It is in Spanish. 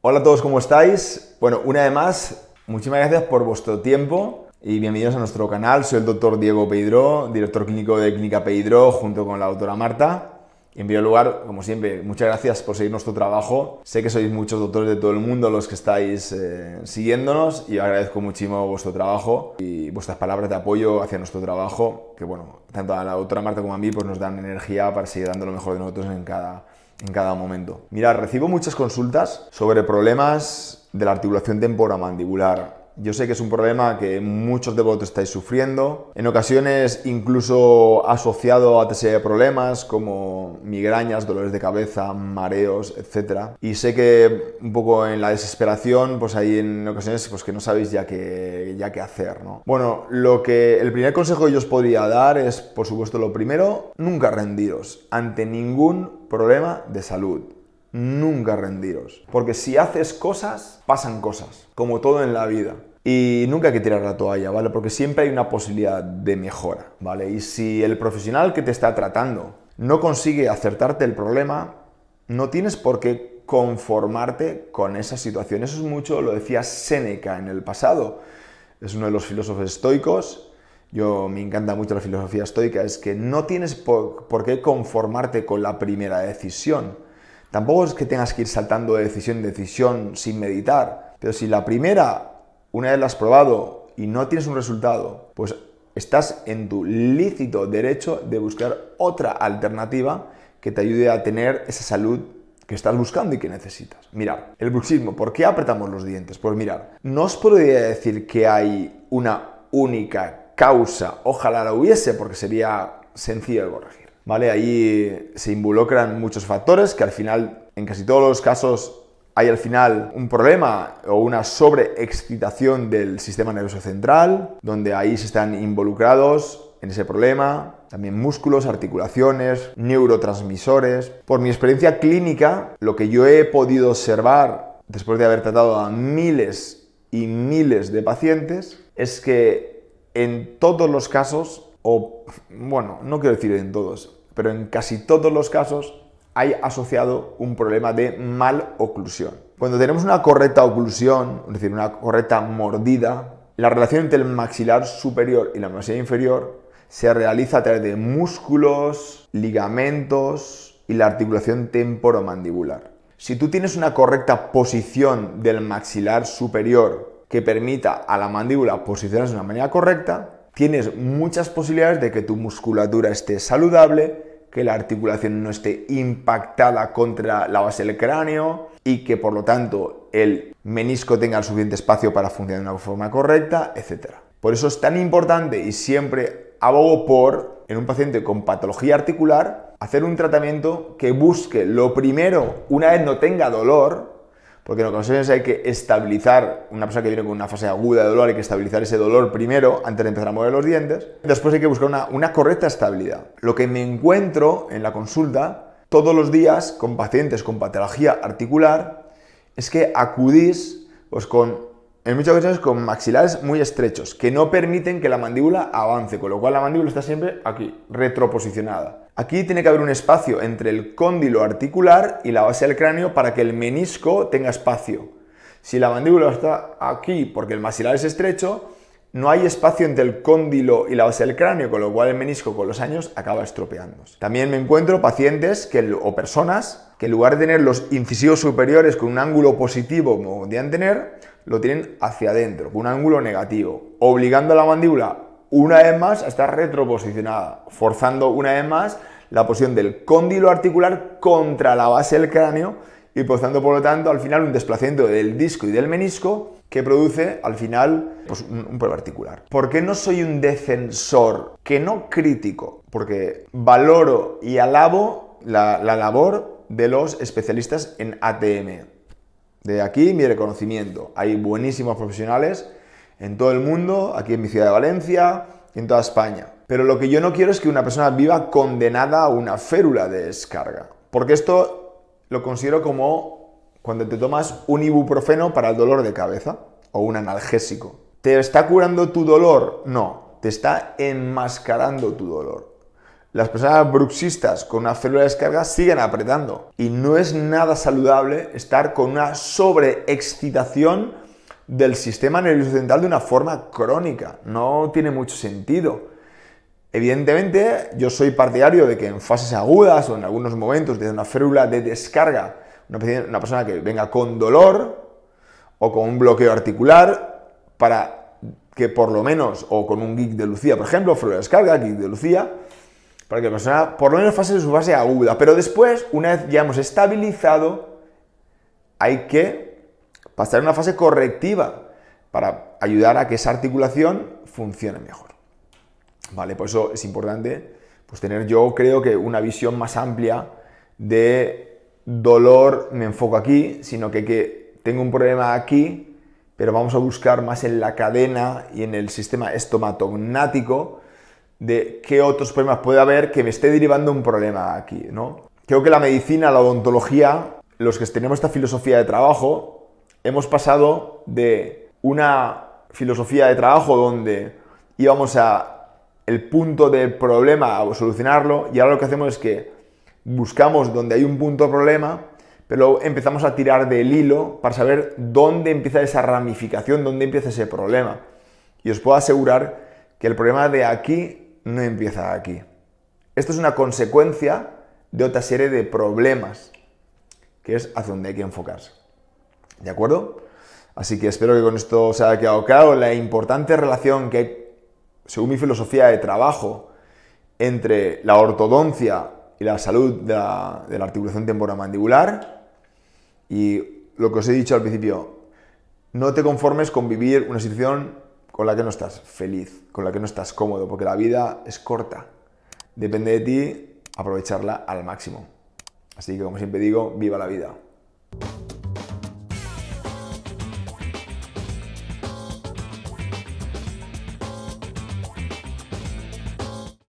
Hola a todos, ¿cómo estáis? Bueno, una vez más, muchísimas gracias por vuestro tiempo y bienvenidos a nuestro canal. Soy el doctor Diego Pedro, director clínico de Clínica Pedro, junto con la doctora Marta. En primer lugar, como siempre, muchas gracias por seguir nuestro trabajo. Sé que sois muchos doctores de todo el mundo los que estáis eh, siguiéndonos y agradezco muchísimo vuestro trabajo y vuestras palabras de apoyo hacia nuestro trabajo, que bueno, tanto a la doctora Marta como a mí pues nos dan energía para seguir dando lo mejor de nosotros en cada, en cada momento. Mira, recibo muchas consultas sobre problemas de la articulación temporomandibular yo sé que es un problema que muchos de vosotros estáis sufriendo, en ocasiones incluso asociado a serie de problemas como migrañas, dolores de cabeza, mareos, etc. Y sé que un poco en la desesperación, pues hay en ocasiones pues que no sabéis ya qué, ya qué hacer, ¿no? Bueno, lo que el primer consejo que yo os podría dar es, por supuesto, lo primero, nunca rendiros ante ningún problema de salud. Nunca rendiros. Porque si haces cosas, pasan cosas, como todo en la vida. Y nunca hay que tirar la toalla, ¿vale? Porque siempre hay una posibilidad de mejora, ¿vale? Y si el profesional que te está tratando no consigue acertarte el problema, no tienes por qué conformarte con esa situación. Eso es mucho, lo decía Séneca en el pasado. Es uno de los filósofos estoicos yo me encanta mucho la filosofía estoica, es que no tienes por, por, qué conformarte con la primera decisión. Tampoco es que tengas que ir saltando de decisión en decisión sin meditar, pero si la primera una vez la has probado y no tienes un resultado, pues estás en tu lícito derecho de buscar otra alternativa que te ayude a tener esa salud que estás buscando y que necesitas. Mirad, el bruxismo, ¿por qué apretamos los dientes? Pues mirar, no os podría decir que hay una única causa, ojalá la hubiese porque sería sencillo de corregir. ¿Vale? Ahí se involucran muchos factores que al final en casi todos los casos hay al final un problema o una sobreexcitación del sistema nervioso central, donde ahí se están involucrados en ese problema, también músculos, articulaciones, neurotransmisores. Por mi experiencia clínica, lo que yo he podido observar después de haber tratado a miles y miles de pacientes es que en todos los casos, o bueno, no quiero decir en todos, pero en casi todos los casos, hay asociado un problema de mal oclusión. Cuando tenemos una correcta oclusión, es decir, una correcta mordida, la relación entre el maxilar superior y la maxilar inferior se realiza a través de músculos, ligamentos y la articulación temporomandibular. Si tú tienes una correcta posición del maxilar superior que permita a la mandíbula posicionarse de una manera correcta, tienes muchas posibilidades de que tu musculatura esté saludable que la articulación no esté impactada contra la base del cráneo y que por lo tanto el menisco tenga el suficiente espacio para funcionar de una forma correcta, etc. Por eso es tan importante y siempre abogo por, en un paciente con patología articular, hacer un tratamiento que busque lo primero, una vez no tenga dolor, porque en ocasiones hay que estabilizar, una persona que viene con una fase aguda de dolor, hay que estabilizar ese dolor primero antes de empezar a mover los dientes. Después hay que buscar una, correcta estabilidad. Lo que me encuentro en la consulta todos los días con pacientes con patología articular es que acudís os pues, con en muchas ocasiones con maxilares muy estrechos, que no permiten que la mandíbula avance, con lo cual la mandíbula está siempre aquí, retroposicionada. Aquí tiene que haber un espacio entre el cóndilo articular y la base del cráneo para que el menisco tenga espacio. Si la mandíbula está aquí porque el maxilar es estrecho, no hay espacio entre el cóndilo y la base del cráneo, con lo cual el menisco con los años acaba estropeándose. También me encuentro pacientes que, o personas que en lugar de tener los incisivos superiores con un ángulo positivo como podían tener, lo tienen hacia adentro, con un ángulo negativo, obligando a la mandíbula una vez más a estar retroposicionada, forzando una vez más la posición del cóndilo articular contra la base del cráneo y forzando, por lo tanto al final un desplazamiento del disco y del menisco que produce al final pues, un, un problema articular. ¿Por qué no soy un defensor que no crítico? Porque valoro y alabo la labor de los especialistas en ATM. De aquí mi reconocimiento. Hay buenísimos profesionales en todo el mundo, aquí en mi ciudad de Valencia, en toda España. Pero lo que yo no quiero es que una persona viva condenada a una férula de descarga. Porque esto lo considero como cuando te tomas un ibuprofeno para el dolor de cabeza o un analgésico. ¿Te está curando tu dolor? No, te está enmascarando tu dolor las personas bruxistas con una célula de descarga siguen apretando. Y no es nada saludable estar con una sobreexcitación del sistema nervioso central de una forma crónica. No tiene mucho sentido. Evidentemente, yo soy partidario de que en fases agudas o en algunos momentos de una célula de descarga, una persona que venga con dolor o con un bloqueo articular, para que por lo menos, o con un geek de Lucía, por ejemplo, férula de descarga, geek de Lucía, para que la persona por lo menos fase de su fase aguda. Pero después, una vez ya hemos estabilizado, hay que pasar a una fase correctiva para ayudar a que esa articulación funcione mejor. ¿Vale? Por eso es importante pues, tener yo creo que una visión más amplia de dolor, me enfoco aquí, sino que, que tengo un problema aquí, pero vamos a buscar más en la cadena y en el sistema estomatognático de qué otros problemas puede haber que me esté derivando un problema aquí, ¿no? Creo que la medicina, la odontología, los que tenemos esta filosofía de trabajo, hemos pasado de una filosofía de trabajo donde íbamos a el punto del problema ...a solucionarlo y ahora lo que hacemos es que buscamos donde hay un punto problema, pero empezamos a tirar del hilo para saber dónde empieza esa ramificación, dónde empieza ese problema. Y os puedo asegurar que el problema de aquí no empieza aquí. Esto es una consecuencia de otra serie de problemas, que es hacia donde hay que enfocarse. ¿De acuerdo? Así que espero que con esto se haya quedado claro la importante relación que hay, según mi filosofía de trabajo, entre la ortodoncia y la salud de la articulación temporomandibular. Y lo que os he dicho al principio, no te conformes con vivir una situación con la que no estás feliz, con la que no estás cómodo, porque la vida es corta. Depende de ti aprovecharla al máximo. Así que como siempre digo, viva la vida.